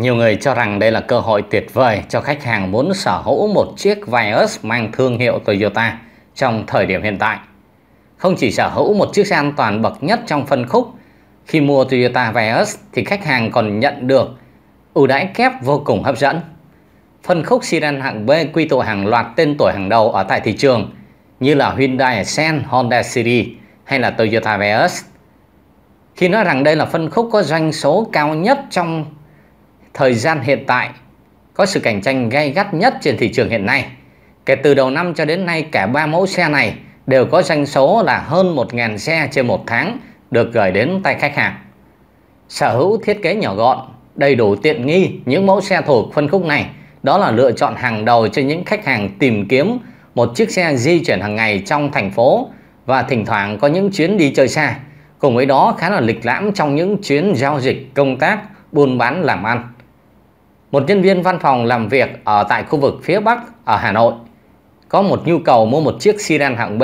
Nhiều người cho rằng đây là cơ hội tuyệt vời cho khách hàng muốn sở hữu một chiếc Vios mang thương hiệu Toyota trong thời điểm hiện tại. Không chỉ sở hữu một chiếc xe an toàn bậc nhất trong phân khúc, khi mua Toyota Vios thì khách hàng còn nhận được ưu đãi kép vô cùng hấp dẫn. Phân khúc sedan hạng B quy tụ hàng loạt tên tuổi hàng đầu ở tại thị trường như là Hyundai Accent, Honda City hay là Toyota Vios. Khi nói rằng đây là phân khúc có doanh số cao nhất trong thời gian hiện tại có sự cạnh tranh gay gắt nhất trên thị trường hiện nay. Kể từ đầu năm cho đến nay cả ba mẫu xe này đều có doanh số là hơn 1.000 xe trên một tháng được gửi đến tay khách hàng. Sở hữu thiết kế nhỏ gọn, đầy đủ tiện nghi những mẫu xe thuộc phân khúc này đó là lựa chọn hàng đầu cho những khách hàng tìm kiếm một chiếc xe di chuyển hàng ngày trong thành phố và thỉnh thoảng có những chuyến đi chơi xa. Cùng với đó khá là lịch lãm trong những chuyến giao dịch, công tác, buôn bán làm ăn một nhân viên văn phòng làm việc ở tại khu vực phía Bắc ở Hà Nội có một nhu cầu mua một chiếc sedan hạng B.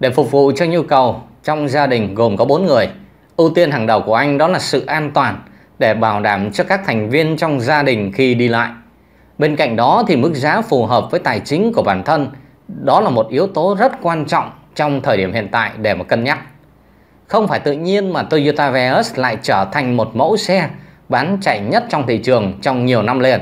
Để phục vụ cho nhu cầu trong gia đình gồm có 4 người, ưu tiên hàng đầu của anh đó là sự an toàn để bảo đảm cho các thành viên trong gia đình khi đi lại. Bên cạnh đó thì mức giá phù hợp với tài chính của bản thân, đó là một yếu tố rất quan trọng trong thời điểm hiện tại để mà cân nhắc. Không phải tự nhiên mà Toyota Vios lại trở thành một mẫu xe bán chạy nhất trong thị trường trong nhiều năm liền.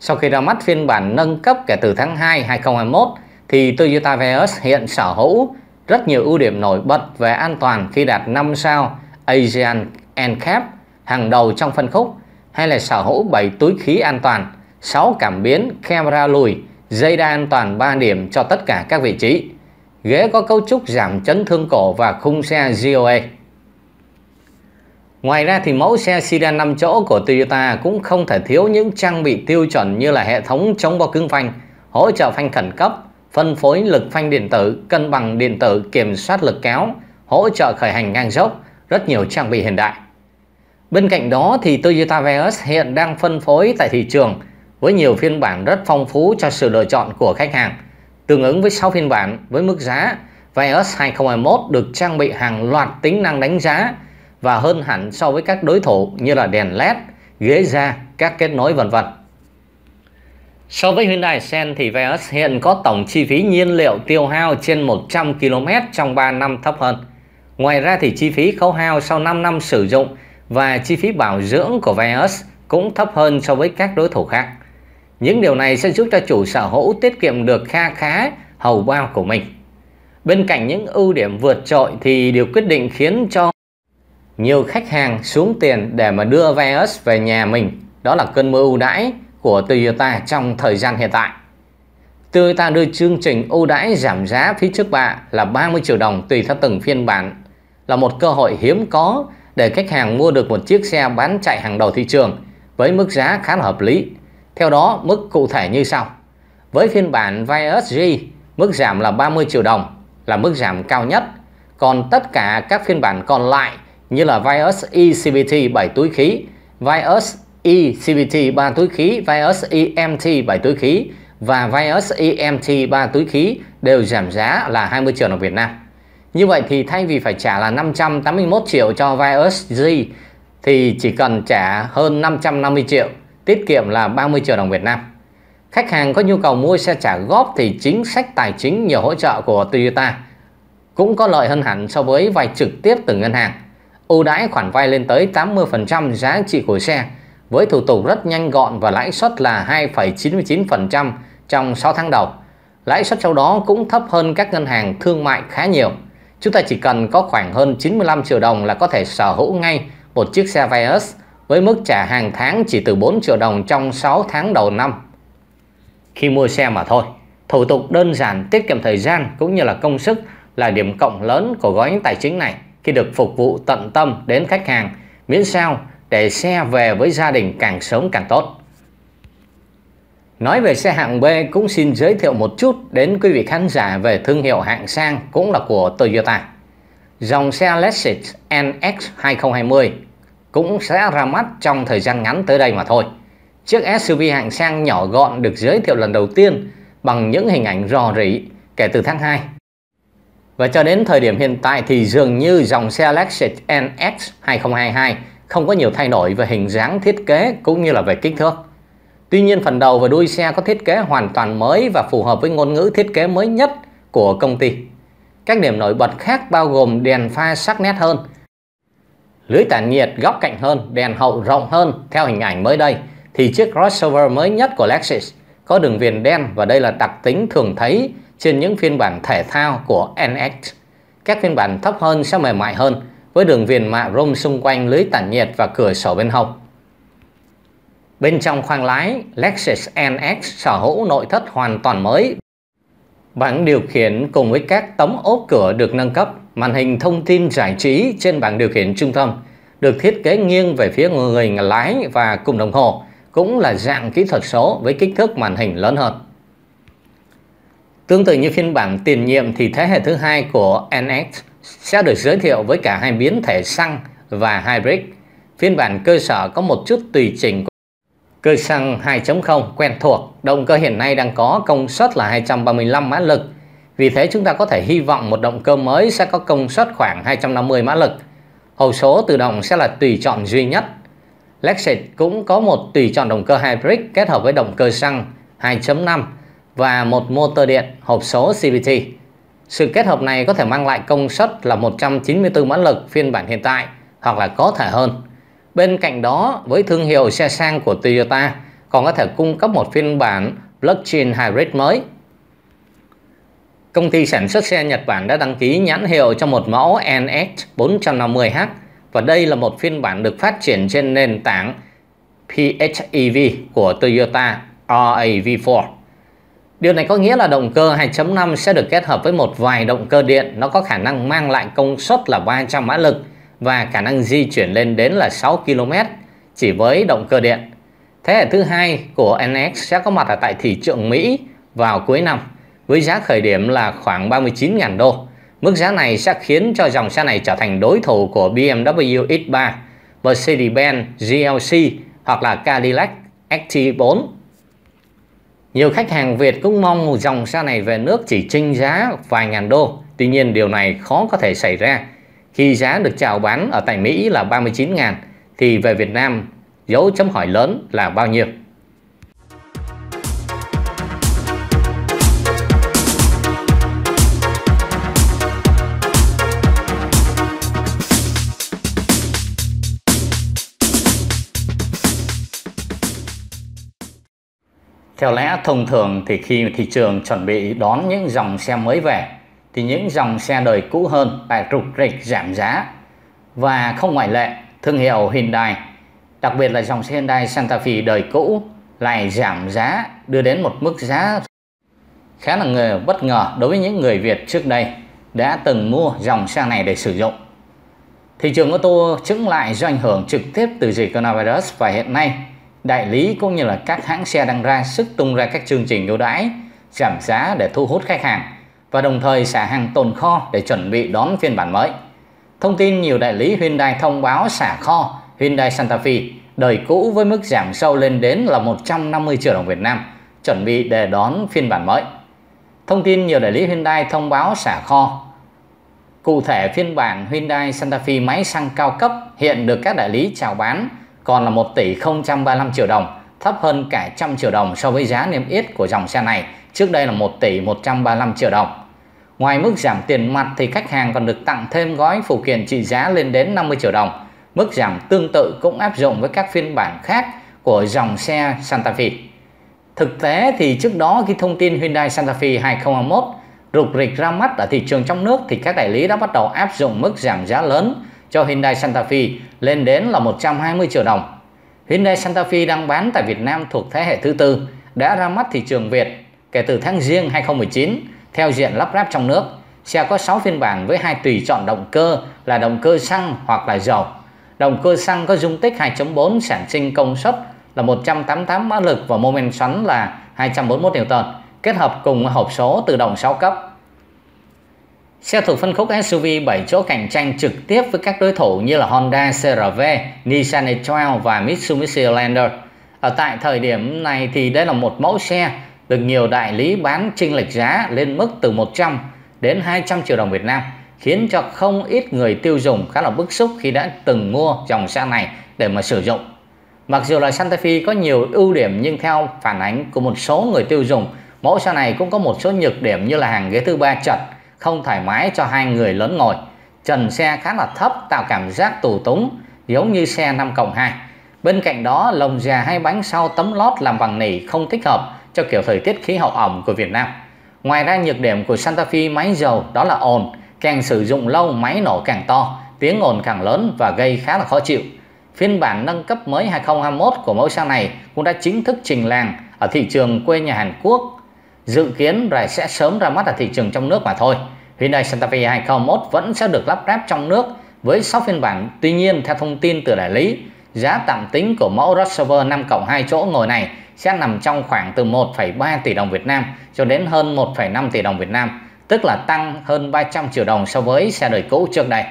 Sau khi ra mắt phiên bản nâng cấp kể từ tháng 2 2021 thì Toyota Vios hiện sở hữu rất nhiều ưu điểm nổi bật về an toàn khi đạt 5 sao Asian NCAP hàng đầu trong phân khúc hay là sở hữu 7 túi khí an toàn, 6 cảm biến, camera lùi, dây đa an toàn 3 điểm cho tất cả các vị trí. Ghế có cấu trúc giảm chấn thương cổ và khung xe GOA. Ngoài ra thì mẫu xe sedan 5 chỗ của Toyota cũng không thể thiếu những trang bị tiêu chuẩn như là hệ thống chống bo cứng phanh, hỗ trợ phanh khẩn cấp, phân phối lực phanh điện tử, cân bằng điện tử, kiểm soát lực kéo, hỗ trợ khởi hành ngang dốc, rất nhiều trang bị hiện đại. Bên cạnh đó thì Toyota Vios hiện đang phân phối tại thị trường với nhiều phiên bản rất phong phú cho sự lựa chọn của khách hàng, tương ứng với 6 phiên bản với mức giá Vios 2021 được trang bị hàng loạt tính năng đánh giá và hơn hẳn so với các đối thủ như là đèn led, ghế da, các kết nối vân vân. So với Hyundai Accent thì Vios hiện có tổng chi phí nhiên liệu tiêu hao trên 100 km trong 3 năm thấp hơn. Ngoài ra thì chi phí khấu hao sau 5 năm sử dụng và chi phí bảo dưỡng của Vios cũng thấp hơn so với các đối thủ khác. Những điều này sẽ giúp cho chủ sở hữu tiết kiệm được kha khá hầu bao của mình. Bên cạnh những ưu điểm vượt trội thì điều quyết định khiến cho nhiều khách hàng xuống tiền để mà đưa Vios về nhà mình. Đó là cơn mưa ưu đãi của Toyota trong thời gian hiện tại. Toyota đưa chương trình ưu đãi giảm giá phí trước bạ là 30 triệu đồng tùy theo từng phiên bản là một cơ hội hiếm có để khách hàng mua được một chiếc xe bán chạy hàng đầu thị trường với mức giá khá là hợp lý. Theo đó, mức cụ thể như sau. Với phiên bản Vios G, mức giảm là 30 triệu đồng là mức giảm cao nhất, còn tất cả các phiên bản còn lại như là vios ECBT 7 túi khí, vios ECBT 3 túi khí, vios EMT 7 túi khí và vios EMT 3 túi khí đều giảm giá là 20 triệu đồng Việt Nam. Như vậy thì thay vì phải trả là 581 triệu cho vios G thì chỉ cần trả hơn 550 triệu, tiết kiệm là 30 triệu đồng Việt Nam. Khách hàng có nhu cầu mua xe trả góp thì chính sách tài chính nhiều hỗ trợ của Toyota cũng có lợi hơn hẳn so với vay trực tiếp từ ngân hàng ưu đãi khoản vay lên tới 80% giá trị của xe với thủ tục rất nhanh gọn và lãi suất là 2,99% trong 6 tháng đầu. Lãi suất sau đó cũng thấp hơn các ngân hàng thương mại khá nhiều. Chúng ta chỉ cần có khoảng hơn 95 triệu đồng là có thể sở hữu ngay một chiếc xe Vios với mức trả hàng tháng chỉ từ 4 triệu đồng trong 6 tháng đầu năm. Khi mua xe mà thôi, thủ tục đơn giản tiết kiệm thời gian cũng như là công sức là điểm cộng lớn của gói tài chính này khi được phục vụ tận tâm đến khách hàng miễn sao để xe về với gia đình càng sớm càng tốt. Nói về xe hạng B cũng xin giới thiệu một chút đến quý vị khán giả về thương hiệu hạng sang cũng là của Toyota. Dòng xe Lexus NX 2020 cũng sẽ ra mắt trong thời gian ngắn tới đây mà thôi. Chiếc SUV hạng sang nhỏ gọn được giới thiệu lần đầu tiên bằng những hình ảnh rò rỉ kể từ tháng 2 và cho đến thời điểm hiện tại thì dường như dòng xe Lexus NX 2022 không có nhiều thay đổi về hình dáng thiết kế cũng như là về kích thước. Tuy nhiên phần đầu và đuôi xe có thiết kế hoàn toàn mới và phù hợp với ngôn ngữ thiết kế mới nhất của công ty. Các điểm nổi bật khác bao gồm đèn pha sắc nét hơn, lưới tản nhiệt góc cạnh hơn, đèn hậu rộng hơn. Theo hình ảnh mới đây thì chiếc crossover mới nhất của Lexus có đường viền đen và đây là đặc tính thường thấy trên những phiên bản thể thao của NX. Các phiên bản thấp hơn sẽ mềm mại hơn với đường viền mạ rôm xung quanh lưới tản nhiệt và cửa sổ bên hông. Bên trong khoang lái, Lexus NX sở hữu nội thất hoàn toàn mới. Bảng điều khiển cùng với các tấm ốp cửa được nâng cấp, màn hình thông tin giải trí trên bảng điều khiển trung tâm được thiết kế nghiêng về phía người lái và cùng đồng hồ cũng là dạng kỹ thuật số với kích thước màn hình lớn hơn. Tương tự như phiên bản tiền nhiệm thì thế hệ thứ hai của NX sẽ được giới thiệu với cả hai biến thể xăng và hybrid. Phiên bản cơ sở có một chút tùy chỉnh của cơ xăng 2.0 quen thuộc. Động cơ hiện nay đang có công suất là 235 mã lực. Vì thế chúng ta có thể hy vọng một động cơ mới sẽ có công suất khoảng 250 mã lực. Hầu số tự động sẽ là tùy chọn duy nhất. Lexus cũng có một tùy chọn động cơ hybrid kết hợp với động cơ xăng 2.5 và một motor điện hộp số CVT. Sự kết hợp này có thể mang lại công suất là 194 mã lực phiên bản hiện tại hoặc là có thể hơn. Bên cạnh đó, với thương hiệu xe sang của Toyota còn có thể cung cấp một phiên bản plug-in hybrid mới. Công ty sản xuất xe Nhật Bản đã đăng ký nhãn hiệu cho một mẫu NX450H và đây là một phiên bản được phát triển trên nền tảng PHEV của Toyota RAV4. Điều này có nghĩa là động cơ 2.5 sẽ được kết hợp với một vài động cơ điện nó có khả năng mang lại công suất là 300 mã lực và khả năng di chuyển lên đến là 6 km chỉ với động cơ điện. Thế hệ thứ hai của NX sẽ có mặt ở tại thị trường Mỹ vào cuối năm với giá khởi điểm là khoảng 39.000 đô. Mức giá này sẽ khiến cho dòng xe này trở thành đối thủ của BMW X3, Mercedes-Benz GLC hoặc là Cadillac XT4 nhiều khách hàng Việt cũng mong một dòng xe này về nước chỉ trinh giá vài ngàn đô. Tuy nhiên điều này khó có thể xảy ra. Khi giá được chào bán ở tại Mỹ là 39 ngàn thì về Việt Nam dấu chấm hỏi lớn là bao nhiêu? Theo lẽ thông thường thì khi thị trường chuẩn bị đón những dòng xe mới về thì những dòng xe đời cũ hơn lại rục rịch giảm giá. Và không ngoại lệ, thương hiệu Hyundai, đặc biệt là dòng xe Hyundai Santa Fe đời cũ lại giảm giá đưa đến một mức giá khá là người bất ngờ đối với những người Việt trước đây đã từng mua dòng xe này để sử dụng. Thị trường ô tô chứng lại do ảnh hưởng trực tiếp từ dịch coronavirus và hiện nay đại lý cũng như là các hãng xe đang ra sức tung ra các chương trình ưu đãi, giảm giá để thu hút khách hàng và đồng thời xả hàng tồn kho để chuẩn bị đón phiên bản mới. Thông tin nhiều đại lý Hyundai thông báo xả kho Hyundai Santa Fe đời cũ với mức giảm sâu lên đến là 150 triệu đồng Việt Nam, chuẩn bị để đón phiên bản mới. Thông tin nhiều đại lý Hyundai thông báo xả kho Cụ thể phiên bản Hyundai Santa Fe máy xăng cao cấp hiện được các đại lý chào bán còn là 1 tỷ 035 triệu đồng, thấp hơn cả trăm triệu đồng so với giá niêm yết của dòng xe này, trước đây là 1 tỷ 135 triệu đồng. Ngoài mức giảm tiền mặt thì khách hàng còn được tặng thêm gói phụ kiện trị giá lên đến 50 triệu đồng. Mức giảm tương tự cũng áp dụng với các phiên bản khác của dòng xe Santa Fe. Thực tế thì trước đó khi thông tin Hyundai Santa Fe 2021 rục rịch ra mắt ở thị trường trong nước thì các đại lý đã bắt đầu áp dụng mức giảm giá lớn cho Hyundai Santa Fe lên đến là 120 triệu đồng. Hyundai Santa Fe đang bán tại Việt Nam thuộc thế hệ thứ tư đã ra mắt thị trường Việt kể từ tháng riêng 2019 theo diện lắp ráp trong nước. Xe có 6 phiên bản với hai tùy chọn động cơ là động cơ xăng hoặc là dầu. Động cơ xăng có dung tích 2.4 sản sinh công suất là 188 mã lực và mô men xoắn là 241 nm. kết hợp cùng hộp số tự động 6 cấp Xe thuộc phân khúc SUV 7 chỗ cạnh tranh trực tiếp với các đối thủ như là Honda CRV, Nissan e và Mitsubishi Lander. Ở tại thời điểm này thì đây là một mẫu xe được nhiều đại lý bán chênh lệch giá lên mức từ 100 đến 200 triệu đồng Việt Nam, khiến cho không ít người tiêu dùng khá là bức xúc khi đã từng mua dòng xe này để mà sử dụng. Mặc dù là Santa Fe có nhiều ưu điểm nhưng theo phản ánh của một số người tiêu dùng, mẫu xe này cũng có một số nhược điểm như là hàng ghế thứ ba chật, không thoải mái cho hai người lớn ngồi. Trần xe khá là thấp tạo cảm giác tù túng, giống như xe 5 cộng 2. Bên cạnh đó, lồng già hai bánh sau tấm lót làm bằng nỉ không thích hợp cho kiểu thời tiết khí hậu ẩm của Việt Nam. Ngoài ra nhược điểm của Santa Fe máy dầu đó là ồn, càng sử dụng lâu máy nổ càng to, tiếng ồn càng lớn và gây khá là khó chịu. Phiên bản nâng cấp mới 2021 của mẫu xe này cũng đã chính thức trình làng ở thị trường quê nhà Hàn Quốc dự kiến rồi sẽ sớm ra mắt ở thị trường trong nước mà thôi. Hyundai Santa Fe 2021 vẫn sẽ được lắp ráp trong nước với 6 phiên bản. Tuy nhiên, theo thông tin từ đại lý, giá tạm tính của mẫu crossover 5 cộng 2 chỗ ngồi này sẽ nằm trong khoảng từ 1,3 tỷ đồng Việt Nam cho đến hơn 1,5 tỷ đồng Việt Nam, tức là tăng hơn 300 triệu đồng so với xe đời cũ trước đây.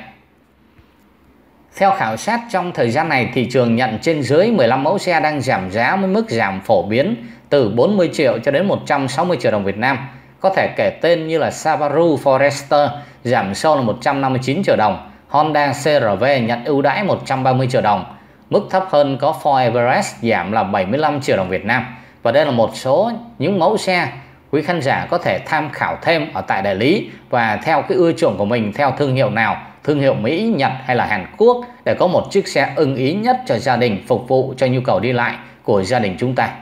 Theo khảo sát trong thời gian này, thị trường nhận trên dưới 15 mẫu xe đang giảm giá với mức giảm phổ biến từ 40 triệu cho đến 160 triệu đồng Việt Nam. Có thể kể tên như là Subaru Forester giảm sâu là 159 triệu đồng, Honda CRV nhận ưu đãi 130 triệu đồng. Mức thấp hơn có Ford Everest giảm là 75 triệu đồng Việt Nam. Và đây là một số những mẫu xe quý khán giả có thể tham khảo thêm ở tại đại lý và theo cái ưa chuộng của mình theo thương hiệu nào thương hiệu Mỹ, Nhật hay là Hàn Quốc để có một chiếc xe ưng ý nhất cho gia đình phục vụ cho nhu cầu đi lại của gia đình chúng ta.